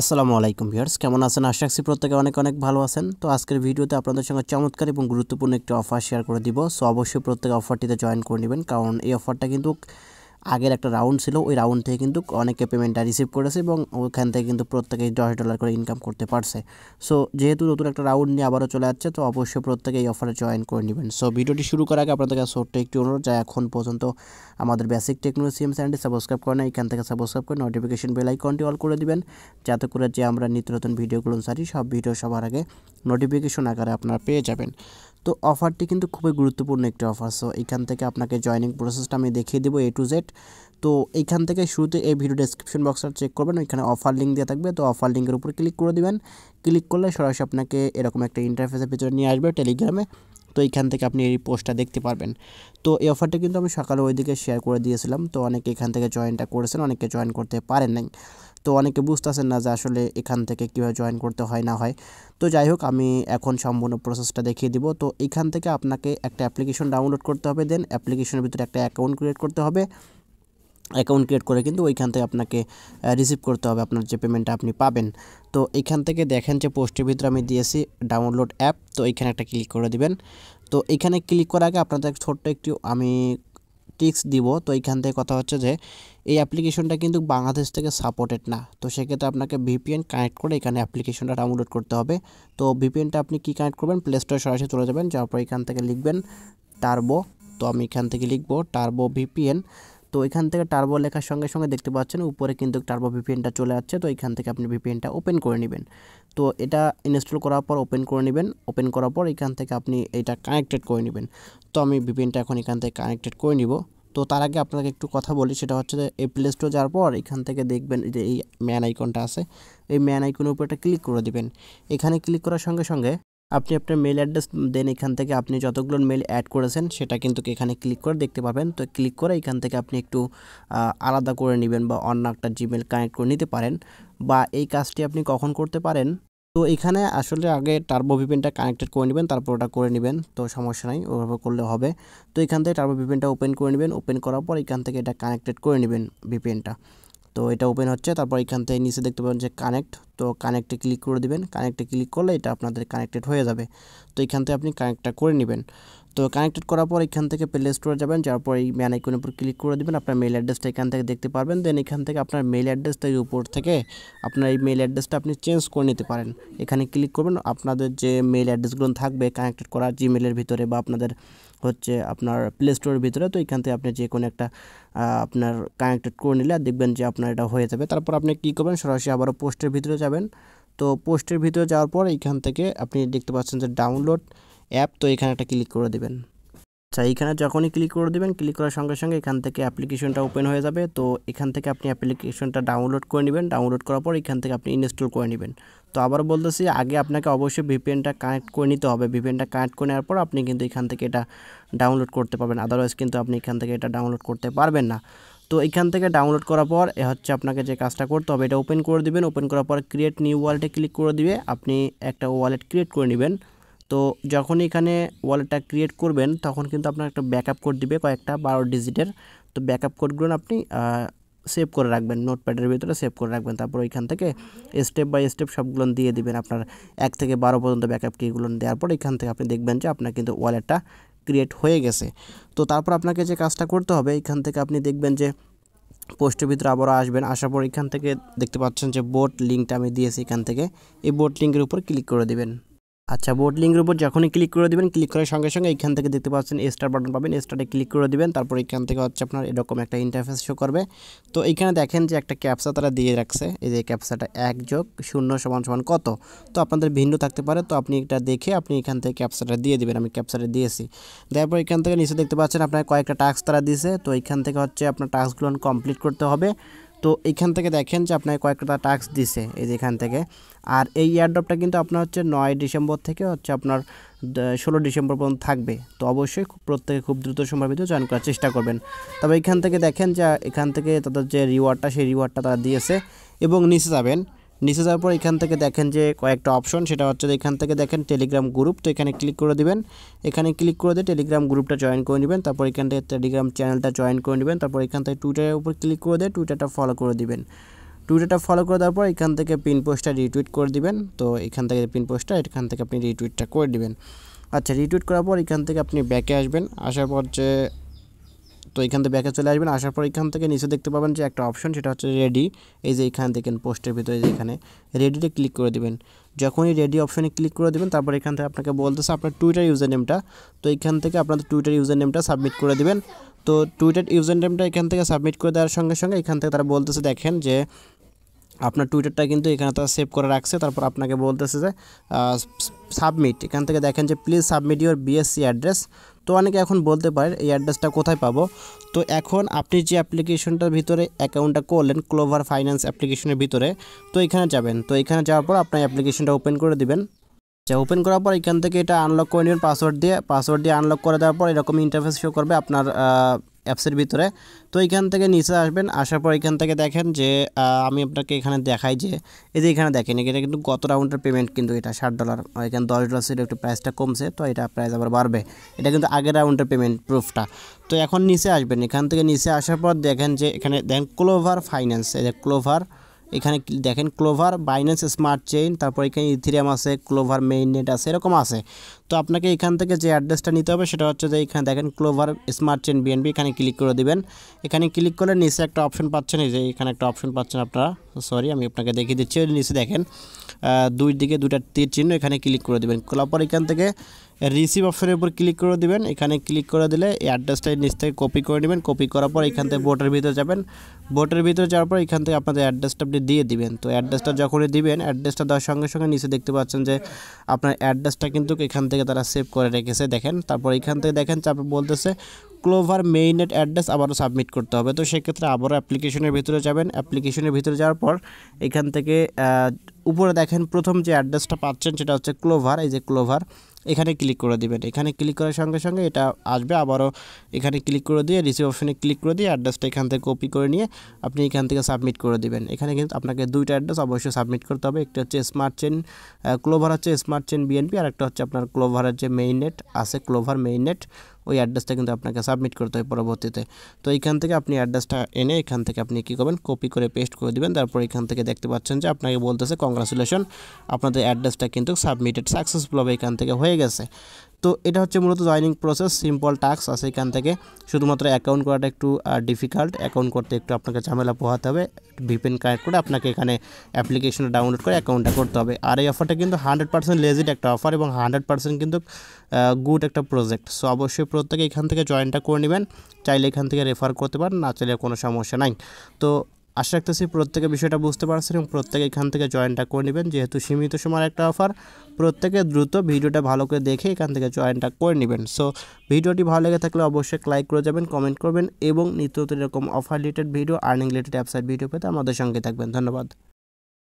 আসসালামু আলাইকুম ভিউয়ার্স কেমন আছেন আশা রাখছি প্রত্যেকে অনেক অনেক ভালো আছেন তো আজকের ভিডিওতে আপনাদের সঙ্গে চমৎকার এবং গুরুত্বপূর্ণ একটি অফার শেয়ার করে দিব সো অবশ্যই প্রত্যেক অফারটিতে জয়েন করে নেবেন কারণ এই অফারটা কিন্তু আগের একটা রাউন্ড ছিল ওই রাউন্ড থেকে কিন্তু অনেকে পেমেন্টটা রিসিভ করেছে এবং ওখান থেকে কিন্তু প্রত্যেকে দশ ডলার করে ইনকাম করতে পারছে সো যেহেতু নতুন একটা রাউন্ড নিয়ে আবারও চলে যাচ্ছে তো অবশ্যই প্রত্যেকে এই অফারে জয়েন করে নেবেন সো ভিডিওটি শুরু করার আগে আপনাদের কাছে ছোট্ট একটি অনুরোধ যা এখন পর্যন্ত আমাদের বেসিক টেকনোলজি সিএম চ্যানেলটি সাবস্ক্রাইব করে না এখান থেকে সাবস্ক্রাইব করে নোটিফিকেশন বেল আইকনটি অল করে দিবেন যাতে করে যে আমরা নিত্য নতুন ভিডিওগুলো সারি সব ভিডিও সবার আগে নোটিফিকেশন আকারে আপনারা পেয়ে যাবেন তো অফারটি কিন্তু খুবই গুরুত্বপূর্ণ একটি অফার সো এখান থেকে আপনাকে জয়নিং প্রসেসটা আমি দেখিয়ে দেবো এ টু জেড তো এইখান থেকে শুরুতে এই ভিডিও ডিসক্রিপশন বক্সটা চেক করবেন ওইখানে অফার লিঙ্ক দেওয়া থাকবে তো অফার লিঙ্কের উপর ক্লিক করে দেবেন ক্লিক করলে সরাসরি আপনাকে এরকম একটা ইন্টারফেসের ভিতরে নিয়ে আসবে টেলিগ্রামে তো এইখান থেকে আপনি এই পোস্টটা দেখতে পারবেন তো এই অফারটা কিন্তু আমি সকালে ওইদিকে শেয়ার করে দিয়েছিলাম তো অনেকে এখান থেকে জয়েনটা করেছেন অনেকে জয়েন করতে পারেন নাই তো অনেকে বুঝতেছেন না যে আসলে এখান থেকে কীভাবে জয়েন করতে হয় না হয় তো যাই হোক আমি এখন সম্পূর্ণ প্রসেসটা দেখিয়ে দিব তো এখান থেকে আপনাকে একটা অ্যাপ্লিকেশন ডাউনলোড করতে হবে দেন অ্যাপ্লিকেশনের ভিতরে একটা অ্যাকাউন্ট ক্রিয়েট করতে হবে অ্যাকাউন্ট ক্রিয়েট করে কিন্তু ওইখান থেকে আপনাকে রিসিভ করতে হবে আপনার যে পেমেন্টটা আপনি পাবেন তো এখান থেকে দেখেন যে পোস্টের ভিতরে আমি দিয়েছি ডাউনলোড অ্যাপ তো এখানে একটা ক্লিক করে দিবেন তো এখানে ক্লিক করার আগে আপনাদের ছোট্ট একটি আমি টিক্স দিব তো এইখান থেকে কথা হচ্ছে যে এই অ্যাপ্লিকেশনটা কিন্তু বাংলাদেশ থেকে সাপোর্টেড না তো সেক্ষেত্রে আপনাকে ভিপিএন কানেক্ট করে এখানে অ্যাপ্লিকেশনটা ডাউনলোড করতে হবে তো ভিপিএনটা আপনি কি কানেক্ট করবেন প্লে স্টোরে সরাসরি চলে যাবেন তারপর এখান থেকে লিখবেন টার্বো তো আমি এখান থেকে লিখবো টার্বো ভিপিএন তো এখান থেকে টার্বো লেখার সঙ্গে সঙ্গে দেখতে পাচ্ছেন উপরে কিন্তু টার্বো ভিপিএনটা চলে আসছে তো এখান থেকে আপনি ভিপিএনটা ওপেন করে নেবেন তো এটা ইনস্টল করার পর ওপেন করে নেবেন ওপেন করার পর এখান থেকে আপনি এটা কানেক্টেড করে নেবেন তো আমি ভিপিএনটা এখন এখান থেকে কানেক্টেড করে নিব তো তার আগে আপনাকে একটু কথা বলি সেটা হচ্ছে যে এই প্লে স্টোর যাওয়ার পর এখান থেকে দেখবেন যে এই ম্যান আইকনটা আছে এই ম্যান আইকনের উপর এটা ক্লিক করে দেবেন এখানে ক্লিক করার সঙ্গে সঙ্গে আপনি আপনার মেল অ্যাড্রেস দেন এখান থেকে আপনি যতগুলো মেল অ্যাড করেছেন সেটা কিন্তু এখানে ক্লিক করে দেখতে পাবেন তো ক্লিক করে এখান থেকে আপনি একটু আলাদা করে নেবেন বা অন্য একটা জিমেল কানেক্ট করে নিতে পারেন বা এই কাজটি আপনি কখন করতে পারেন তো এখানে আসলে আগে টার্বো ভিপিনটা কানেক্টেড করে নেবেন তারপর ওটা করে নেবেন তো সমস্যা নাই ওভাবে করলে হবে তো এখান থেকে টার্বো ভিপিনটা ওপেন করে নেবেন ওপেন করার পর এখান থেকে এটা কানেক্টেড করে নেবেন ভিপিনটা তো এটা ওপেন হচ্ছে তারপর এখান থেকে নিচে দেখতে পাবেন যে কানেক্ট তো কানেক্টে ক্লিক করে দিবেন কানেক্টে ক্লিক করলে এটা আপনাদের কানেক্টেড হয়ে যাবে তো এখান থেকে আপনি কানেক্টটা করে নেবেন তো কানেক্টেড করার পর এখান থেকে প্লে স্টোরে যাবেন যাওয়ার পর এই ম্যান আইকনের উপর ক্লিক করে দেবেন আপনার মেল অ্যাড্রেসটা এখান থেকে দেখতে পারবেন দেন এখান থেকে আপনার মেল অ্যাড্রেসটা উপর থেকে আপনার এই মেল অ্যাড্রেসটা আপনি চেঞ্জ করে নিতে পারেন এখানে ক্লিক করবেন আপনাদের যে মেল অ্যাড্রেসগুলো থাকবে কানেক্টেড করা জিমেলের ভিতরে বা আপনাদের হচ্ছে আপনার প্লে স্টোরের ভিতরে তো এখান থেকে আপনি যে কোনো একটা আপনার কানেক্টেড করে নিলে আর দেখবেন যে আপনার এটা হয়ে যাবে তারপর আপনি কী করবেন সরাসরি আবারও পোস্টের ভিতরে যাবেন তো পোস্টের ভিতরে যাওয়ার পর এখান থেকে আপনি দেখতে পাচ্ছেন যে ডাউনলোড অ্যাপ তো এখানে একটা ক্লিক করে দেবেন আচ্ছা এইখানে যখনই ক্লিক করে দেবেন ক্লিক করার সঙ্গে সঙ্গে এখান থেকে অ্যাপ্লিকেশনটা ওপেন হয়ে যাবে তো এখান থেকে আপনি অ্যাপ্লিকেশনটা ডাউনলোড করে নেবেন ডাউনলোড করার পর এখান থেকে আপনি ইনস্টল করে নেবেন তো আবার বলতেছি আগে আপনাকে অবশ্যই ভিপিএনটা কানেক্ট করে নিতে হবে ভিপিএনটা কানেক্ট করে নেওয়ার পর আপনি কিন্তু এখান থেকে এটা ডাউনলোড করতে পারবেন আদারওয়াইজ কিন্তু আপনি এখান থেকে এটা ডাউনলোড করতে পারবেন না তো এখান থেকে ডাউনলোড করার পর এ হচ্ছে আপনাকে যে কাজটা করতে হবে এটা ওপেন করে দিবেন ওপেন করার পর ক্রিয়েট নিউ ওয়ালেটে ক্লিক করে দিবে আপনি একটা ওয়ালেট ক্রিয়েট করে নেবেন তো যখন এখানে ওয়ালেটটা ক্রিয়েট করবেন তখন কিন্তু আপনার একটা ব্যাকআপ কোড দিবে কয়েকটা বারো ডিজিটের তো ব্যাকআপ কোডগুলো আপনি সেভ করে রাখবেন নোটপ্যাডের ভিতরে সেভ করে রাখবেন তারপর ওইখান থেকে স্টেপ বাই স্টেপ সবগুলো দিয়ে দিবেন আপনার এক থেকে বারো পর্যন্ত ব্যাকআপ কিগুলো দেওয়ার পর এখান থেকে আপনি দেখবেন যে আপনার কিন্তু ওয়ালেটটা ক্রিয়েট হয়ে গেছে তো তারপর আপনাকে যে কাজটা করতে হবে এখান থেকে আপনি দেখবেন যে পোস্টের ভিতরে আবারও আসবেন আসার পর এখান থেকে দেখতে পাচ্ছেন যে বোট লিঙ্কটা আমি দিয়েছি এখান থেকে এই বোট লিঙ্কের উপর ক্লিক করে দেবেন আচ্ছা বোর্ড লিঙ্কের উপর যখনই ক্লিক করে দেবেন ক্লিক করার সঙ্গে সঙ্গে এখান থেকে দেখতে পাচ্ছেন স্টার বাটন পাবেন স্টারে ক্লিক করে দেবেন তারপর এখান থেকে হচ্ছে আপনার এরকম একটা ইন্টারফেস শো করবে তো এখানে দেখেন যে একটা ক্যাপসা তারা দিয়ে রাখছে এই যে ক্যাপসাটা এক যোগ শূন্য সমান সমান কত তো আপনাদের ভিন্ন থাকতে পারে তো আপনি এটা দেখে আপনি এখান থেকে ক্যাপসাটা দিয়ে দেবেন আমি ক্যাপসাটা দিয়েছি তারপর এখান থেকে নিচে দেখতে পাচ্ছেন আপনার কয়েকটা টাস্ক তারা দিয়েছে তো এখান থেকে হচ্ছে আপনার টাস্কগুলো কমপ্লিট করতে হবে তো এখান থেকে দেখেন যে আপনার কয়েকটা টাস্ক দিছে এই যে এখান থেকে আর এই এয়ারড্রপটা কিন্তু আপনার হচ্ছে নয় ডিসেম্বর থেকে হচ্ছে আপনার ষোলো ডিসেম্বর পর্যন্ত থাকবে তো অবশ্যই প্রত্যেকে খুব দ্রুত সময় ভিতরে জয়েন করার চেষ্টা করবেন তবে এখান থেকে দেখেন যে এখান থেকে তাদের যে রিওয়ার্ডটা সেই রিওয়ার্ডটা তারা দিয়েছে এবং নিচে যাবেন নিচে যাওয়ার পর এখান থেকে দেখেন যে কয়েকটা অপশন সেটা হচ্ছে এখান থেকে দেখেন টেলিগ্রাম গ্রুপ তো এখানে ক্লিক করে দিবেন এখানে ক্লিক করে দিয়ে টেলিগ্রাম গ্রুপটা জয়েন করে নেবেন তারপর এখান থেকে টেলিগ্রাম চ্যানেলটা জয়েন করে নেবেন তারপর এখান থেকে টুইটারের উপর ক্লিক করে দিয়ে টুইটারটা ফলো করে দিবেন টুইটারটা ফলো করে দেওয়ার পর এখান থেকে পিন পোস্টটা রিটুইট করে দিবেন তো এখান থেকে পিন পোস্টটা এখান থেকে আপনি রিটুইটটা করে দিবেন আচ্ছা রিটুইট করার পর এখান থেকে আপনি ব্যাকে আসবেন আসার পর যে তো এখান থেকে ব্যাকে চলে আসবেন আসার পর এখান থেকে নিচে দেখতে পাবেন যে একটা অপশন সেটা হচ্ছে রেডি এই যে এখান দেখেন পোস্টের ভিতরে যে এখানে রেডিতে ক্লিক করে দেবেন যখনই রেডি অপশনে ক্লিক করে দেবেন তারপর এখান থেকে আপনাকে বলতেছে আপনার টুইটার ইউজার নেমটা তো এখান থেকে আপনাদের টুইটার ইউজার নেমটা সাবমিট করে দেবেন তো টুইটার ইউজার নেমটা এখান থেকে সাবমিট করে দেওয়ার সঙ্গে সঙ্গে এখান থেকে তারা বলতেছে দেখেন যে আপনার টুইটারটা কিন্তু এখানে তারা সেভ করে রাখছে তারপর আপনাকে বলতেছে যে সাবমিট এখান থেকে দেখেন যে please submit your BSC address তো অনেকে এখন বলতে পারেন এই অ্যাড্রেসটা কোথায় পাবো তো এখন আপনি যে অ্যাপ্লিকেশনটার ভিতরে অ্যাকাউন্টটা করলেন ক্লোভার ফাইন্যান্স অ্যাপ্লিকেশনের ভিতরে তো এখানে যাবেন তো এখানে যাওয়ার পর আপনার অ্যাপ্লিকেশনটা ওপেন করে দিবেন যা ওপেন করার পর এখান থেকে এটা আনলক করে নেবেন পাসওয়ার্ড দিয়ে পাসওয়ার্ড দিয়ে আনলক করে দেওয়ার পর এরকম ইন্টারফেস শো করবে আপনার অ্যাপসের ভিতরে তো এখান থেকে নিচে আসবেন আসার পর এখান থেকে দেখেন যে আমি আপনাকে এখানে দেখাই যে এই যে এখানে দেখেন এটা কিন্তু গত রাউন্ডের পেমেন্ট কিন্তু এটা ষাট ডলার এখানে দশ ডলার ছিল একটু প্রাইসটা কমছে তো এটা প্রাইস আবার বাড়বে এটা কিন্তু আগের রাউন্ডের পেমেন্ট প্রুফটা তো এখন নিচে আসবেন এখান থেকে নিচে আসার পর দেখেন যে এখানে দেখেন ক্লোভার ফাইন্যান্স এই যে ক্লোভার এখানে দেখেন ক্লোভার বাইন্যান্স স্মার্ট চেইন তারপর এখানে ইথিরিয়াম আছে ক্লোভার মেইন নেট আছে এরকম আছে তো আপনাকে এখান থেকে যে অ্যাড্রেসটা নিতে হবে সেটা হচ্ছে যে এখানে দেখেন ক্লোভার স্মার্ট চেইন বিএনবি এখানে ক্লিক করে দিবেন এখানে ক্লিক করলে নিচে একটা অপশন পাচ্ছেন এই যে এখানে একটা অপশন পাচ্ছেন আপনারা সরি আমি আপনাকে দেখিয়ে দিচ্ছি নিচে দেখেন দুই দিকে দুটা তীর চিহ্ন এখানে ক্লিক করে দেবেন খোলার পর এখান থেকে রিসিভ অপশনের উপর ক্লিক করে দেবেন এখানে ক্লিক করে দিলে এই অ্যাড্রেসটা নিচ থেকে কপি করে নেবেন কপি করার পর এখান থেকে বোটের ভিতরে যাবেন বোটের ভিতরে যাওয়ার পর এখান থেকে আপনাদের অ্যাড্রেসটা আপনি দিয়ে দিবেন তো অ্যাড্রেসটা যখনই দিবেন অ্যাড্রেসটা দেওয়ার সঙ্গে সঙ্গে নিচে দেখতে পাচ্ছেন যে আপনার অ্যাড্রেসটা কিন্তু এখান থেকে তারা সেভ করে রেখেছে দেখেন তারপর এখান থেকে দেখেন চাপে বলতেছে ক্লোভার মেইনেট অ্যাড্রেস আবারও সাবমিট করতে হবে তো সেক্ষেত্রে আবারও অ্যাপ্লিকেশনের ভিতরে যাবেন অ্যাপ্লিকেশনের ভিতরে যাওয়ার পর এখান থেকে উপরে দেখেন প্রথম যে অ্যাড্রেসটা পাচ্ছেন সেটা হচ্ছে ক্লোভার এই যে ক্লোভার এখানে ক্লিক করে দিবেন এখানে ক্লিক করার সঙ্গে সঙ্গে এটা আসবে আবারও এখানে ক্লিক করে দিয়ে রিসিভ অপশানে ক্লিক করে দিয়ে অ্যাড্রেসটা এখান থেকে কপি করে নিয়ে আপনি এখান থেকে সাবমিট করে দিবেন এখানে কিন্তু আপনাকে দুইটা অ্যাড্রেস অবশ্যই সাবমিট করতে হবে একটা হচ্ছে স্মার্ট চেন ক্লোভার হচ্ছে স্মার্ট চেন বিএনপি আর একটা হচ্ছে আপনার ক্লোভারের যে মেইন নেট আছে ক্লোভার মেইন নেট ওই অ্যাড্রেসটা কিন্তু আপনাকে সাবমিট করতে হয় পরবর্তীতে তো এইখান থেকে আপনি অ্যাড্রেসটা এনে এখান থেকে আপনি কী করবেন কপি করে পেস্ট করে দেবেন তারপর এখান থেকে দেখতে পাচ্ছেন যে আপনাকে বলতেছে কংগ্রাচুলেশন আপনাদের অ্যাড্রেসটা কিন্তু সাবমিটেড সাকসেসফুল হবে এখান থেকে হয়ে গেছে তো এটা হচ্ছে মূলত জয়নিং প্রসেস সিম্পল টাস্ক আছে এখান থেকে শুধুমাত্র অ্যাকাউন্ট করাটা একটু ডিফিকাল্ট অ্যাকাউন্ট করতে একটু আপনাকে ঝামেলা পোহাতে হবে ভিপিএন কানেক্ট করে আপনাকে এখানে অ্যাপ্লিকেশনটা ডাউনলোড করে অ্যাকাউন্টটা করতে হবে আর এই অফারটা কিন্তু হান্ড্রেড পার্সেন্ট লেজিড একটা অফার এবং হান্ড্রেড পার্সেন্ট কিন্তু গুড একটা প্রজেক্ট সো অবশ্যই প্রত্যেকে এখান থেকে জয়েনটা করে নেবেন চাইলে এখান থেকে রেফার করতে পারেন না চাইলে কোনো সমস্যা নাই তো আশা রাখতেছি প্রত্যেকে বিষয়টা বুঝতে পারছেন এবং প্রত্যেকে এখান থেকে জয়েনটা করে নেবেন যেহেতু সীমিত সময়ের একটা অফার প্রত্যেকে দ্রুত ভিডিওটা ভালো করে দেখে এখান থেকে জয়েনটা করে নেবেন সো ভিডিওটি ভালো লেগে থাকলে অবশ্যই লাইক করে যাবেন কমেন্ট করবেন এবং নিত্য এরকম offer related video earning related app site video পেতে আমাদের সঙ্গে থাকবেন ধন্যবাদ